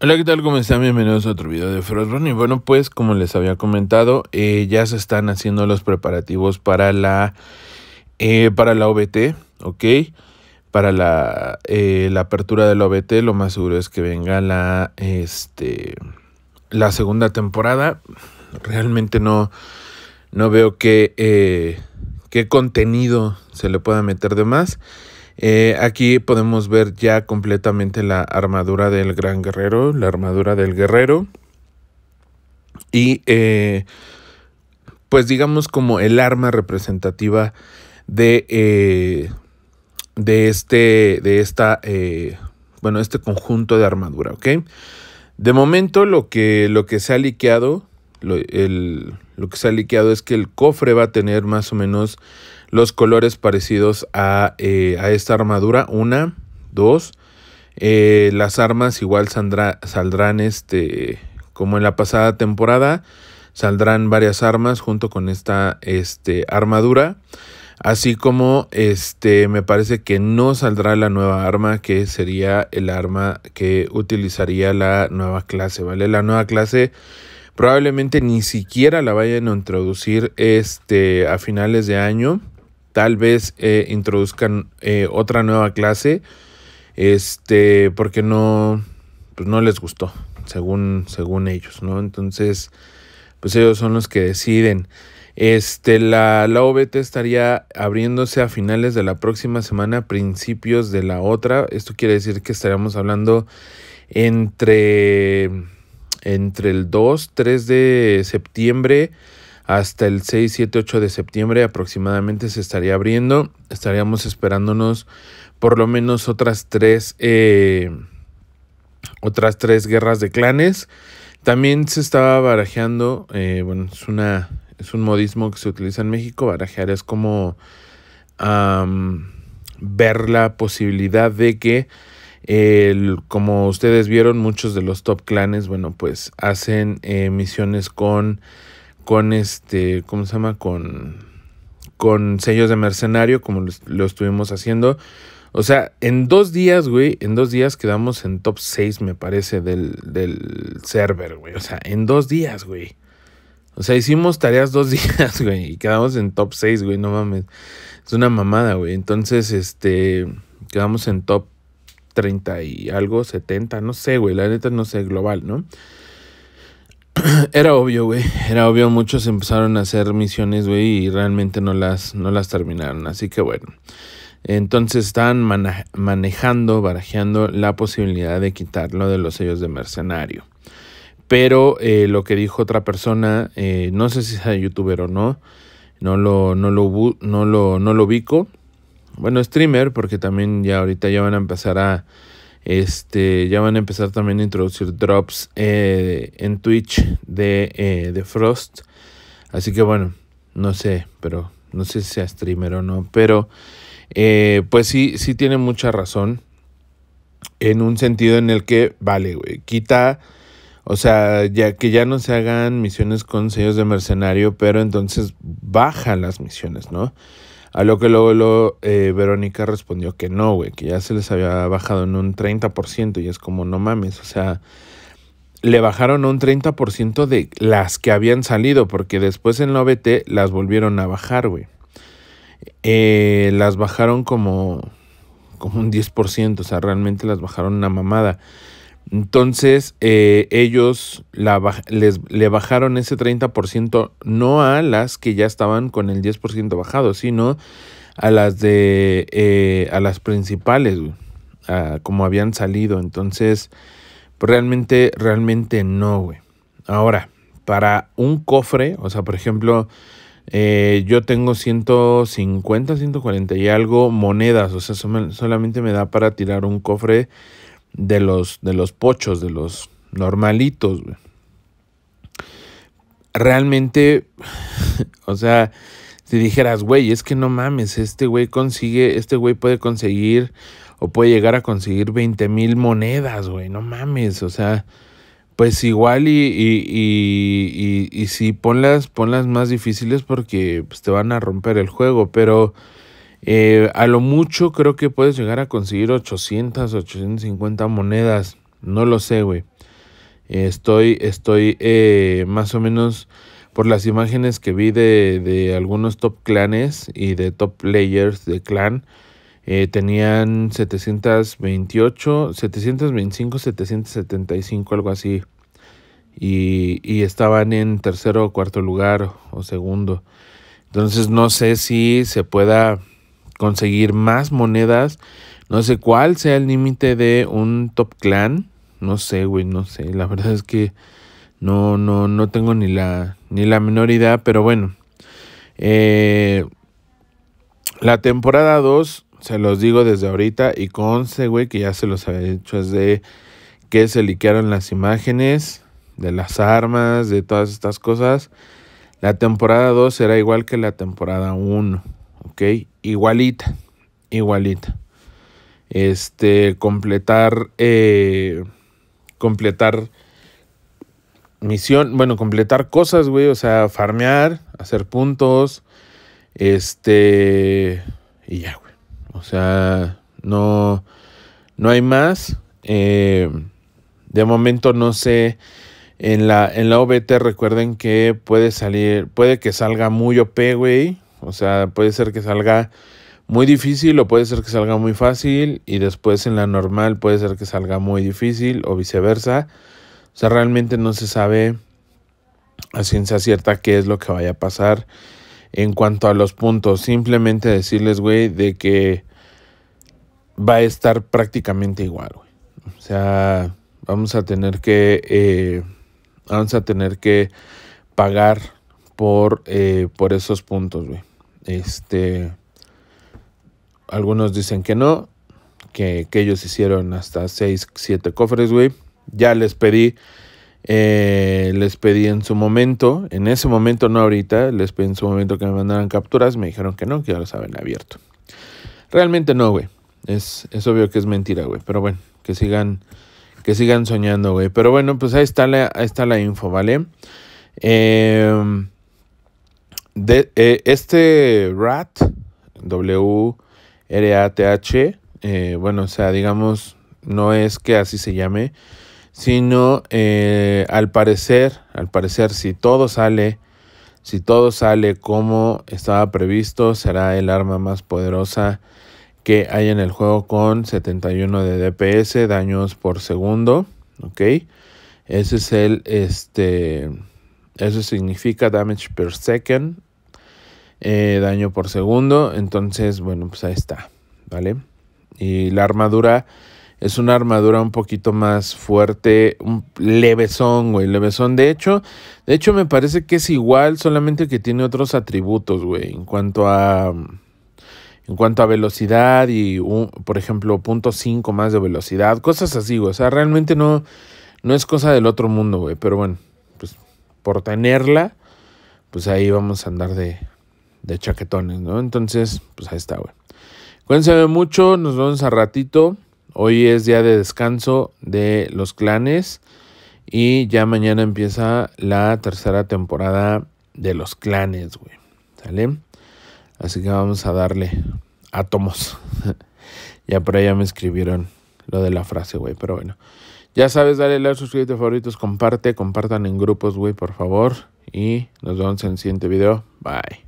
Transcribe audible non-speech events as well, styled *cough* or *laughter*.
Hola, ¿qué tal? ¿Cómo están? Bienvenidos a otro video de Frozen. Y bueno, pues como les había comentado, eh, ya se están haciendo los preparativos para la, eh, para la OBT, ¿ok? Para la, eh, la, apertura de la OBT, lo más seguro es que venga la, este, la segunda temporada. Realmente no, no veo qué, qué contenido se le pueda meter de más. Eh, aquí podemos ver ya completamente la armadura del gran guerrero, la armadura del guerrero. Y eh, pues digamos como el arma representativa de, eh, de este, de esta, bueno, este conjunto de armadura, ¿ok? De momento lo que, lo que se ha liqueado, el, lo que se ha liqueado es que el cofre va a tener más o menos los colores parecidos a, eh, esta armadura. Una, dos. Eh, las armas igual saldrán este, como en la pasada temporada. Saldrán varias armas junto con esta este, armadura. Así como este me parece que no saldrá la nueva arma que sería el arma que utilizaría la nueva clase, ¿vale? La nueva clase Probablemente ni siquiera la vayan a introducir este, a finales de año. Tal vez eh, introduzcan eh, otra nueva clase. Este, porque no, pues no les gustó, según, según ellos, ¿no? Entonces, pues ellos son los que deciden. Este, la, la OBT estaría abriéndose a finales de la próxima semana, principios de la otra. Esto quiere decir que estaríamos hablando entre entre el 2, 3 de septiembre hasta el 6, 7, 8 de septiembre aproximadamente se estaría abriendo. Estaríamos esperándonos por lo menos otras tres, eh, otras tres guerras de clanes. También se estaba barajeando, eh, bueno, es, una, es un modismo que se utiliza en México, barajear es como ver la posibilidad de que el, como ustedes vieron, muchos de los top clanes, bueno, pues hacen eh, misiones con, con este, ¿cómo se llama? Con, con sellos de mercenario, como lo estuvimos haciendo. O sea, en dos días, güey, en dos días quedamos en top 6, me parece, del, del server, güey. O sea, en dos días, güey. O sea, hicimos tareas dos *laughs* días, güey, y quedamos en top 6, güey, no mames. Es una mamada, güey. Entonces, este, quedamos en top 30 y algo, 70, no sé, güey, la neta no sé, global, ¿no? *clears throat* Era obvio, güey, era obvio, muchos empezaron a hacer misiones, güey, y realmente no las, no las terminaron, así que bueno. Entonces están manejando, barajeando la posibilidad de quitarlo de los sellos de mercenario. Pero eh, lo que dijo otra persona, eh, no sé si sea youtuber o no, no lo, lo, no lo, no lo ubico, bueno, streamer, porque también ya ahorita ya van a empezar a, este, ya van a empezar también a introducir drops eh, en Twitch de, eh, de Frost. Así que bueno, no sé, pero no sé si sea streamer o no, pero eh, pues sí, sí tiene mucha razón. En un sentido en el que, vale, güey, quita, o sea, ya que ya no se hagan misiones con sellos de mercenario, pero entonces baja las misiones, ¿no? A lo que luego, eh, Verónica respondió que no, güey, que ya se les había bajado en un 30% y es como, no mames, o sea, le bajaron un 30% de las que habían salido, porque después en la OBT las volvieron a bajar, güey. Eh, las bajaron como, como un 10%, o sea, realmente las bajaron una mamada. Entonces, eh, ellos les, le bajaron ese 30% no a las que ya estaban con el 10% bajado, sino a las de eh, a las principales, a, como habían salido. Entonces, pues realmente, realmente no, güey. Ahora, para un cofre, o sea, por ejemplo, eh, yo tengo 150, 140 y algo monedas, o sea, solamente me da para tirar un cofre de los, de los pochos, de los normalitos. Realmente, *laughs* o sea, si dijeras, güey, es que no mames, este güey consigue, este güey puede conseguir o puede llegar a conseguir 20 mil monedas, güey, no mames, o sea, pues igual y, y, y, y, ponlas, ponlas más difíciles porque pues, te van a romper el juego, pero... Eh, a lo mucho creo que puedes llegar a conseguir 800, 850 monedas. No lo sé, güey. estoy, estoy eh, más o menos por las imágenes que vi de, de algunos top clanes y de top players de clan. Eh, tenían 728, 725, 775, algo así. Y, y estaban en tercero o cuarto lugar o segundo. Entonces no sé si se pueda conseguir más monedas. No sé cuál sea el límite de un top clan. No sé, güey, no sé. La verdad es que no, no, no tengo ni la, ni la menor idea, pero bueno. Eh, la temporada 2, se los digo desde ahorita y conste, güey, que ya se los había dicho, es de que se liquearon las imágenes de las armas, de todas estas cosas. La temporada 2 será igual que la temporada 1. Igualita, igualita. Este, completar, eh, completar misión, bueno, completar cosas, güey, o sea, farmear, hacer puntos, este, y ya, güey. O sea, no, no hay más. Eh, de momento no sé. En la, en la OBT recuerden que puede salir, puede que salga muy OP, güey. O sea, puede ser que salga muy difícil o puede ser que salga muy fácil y después en la normal puede ser que salga muy difícil o viceversa. O sea, realmente no se sabe a ciencia cierta qué es lo que vaya a pasar en cuanto a los puntos. Simplemente decirles, güey, de que va a estar prácticamente igual, güey. O sea, vamos a tener que... Eh, vamos a tener que pagar por, eh, por esos puntos, güey. Este, algunos dicen que no, que, ellos hicieron hasta 6, 7 cofres, güey. Ya les pedí, eh, les pedí en su momento, en ese momento no ahorita, les pedí en su momento que me mandaran capturas, me dijeron que no, que ya lo saben abierto. Realmente no, güey. Es, es obvio que es mentira, güey. Pero bueno, que sigan, que sigan soñando, güey. Pero bueno, pues ahí está la, ahí está la info, ¿vale? Eh, de, eh, este RAT, W-R-A-T-H, eh, bueno, o sea, digamos, no es que así se llame, sino eh, al parecer, al parecer, si todo sale, si todo sale como estaba previsto, será el arma más poderosa que hay en el juego con 71 de DPS, daños por segundo, ¿ok? Ese es el, este, eso significa damage per second eh, daño por segundo. Entonces, bueno, pues ahí está, ¿vale? Y la armadura es una armadura un poquito más fuerte, un levesón, güey, levesón. De hecho, de hecho me parece que es igual, solamente que tiene otros atributos, güey, en cuanto a en cuanto a velocidad y por ejemplo, punto 5 más de velocidad, cosas así, güey. O sea, realmente no no es cosa del otro mundo, güey, pero bueno, pues por tenerla pues ahí vamos a andar de de chaquetones, ¿no? Entonces, pues ahí está, güey. Cuéntame mucho, nos vemos a ratito. Hoy es día de descanso de los clanes y ya mañana empieza la tercera temporada de los clanes, güey. ¿Sale? Así que vamos a darle átomos. *laughs* ya por allá me escribieron lo de la frase, güey, pero bueno. Ya sabes, dale like, suscríbete, favoritos, comparte, compartan en grupos, güey, por favor. Y nos vemos en el siguiente video. Bye.